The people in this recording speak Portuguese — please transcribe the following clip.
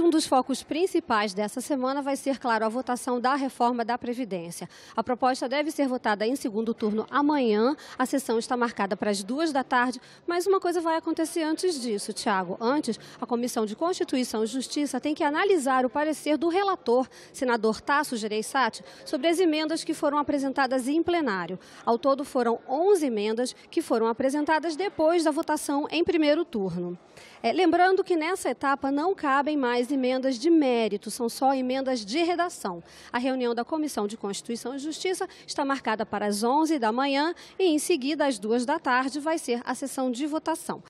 Um dos focos principais dessa semana vai ser, claro, a votação da reforma da Previdência. A proposta deve ser votada em segundo turno amanhã. A sessão está marcada para as duas da tarde, mas uma coisa vai acontecer antes disso, Tiago. Antes, a Comissão de Constituição e Justiça tem que analisar o parecer do relator, senador Tasso Gereissati, sobre as emendas que foram apresentadas em plenário. Ao todo, foram 11 emendas que foram apresentadas depois da votação em primeiro turno. É, lembrando que nessa etapa não cabem mais as emendas de mérito, são só emendas de redação. A reunião da Comissão de Constituição e Justiça está marcada para as 11 da manhã e, em seguida, às 2 da tarde, vai ser a sessão de votação.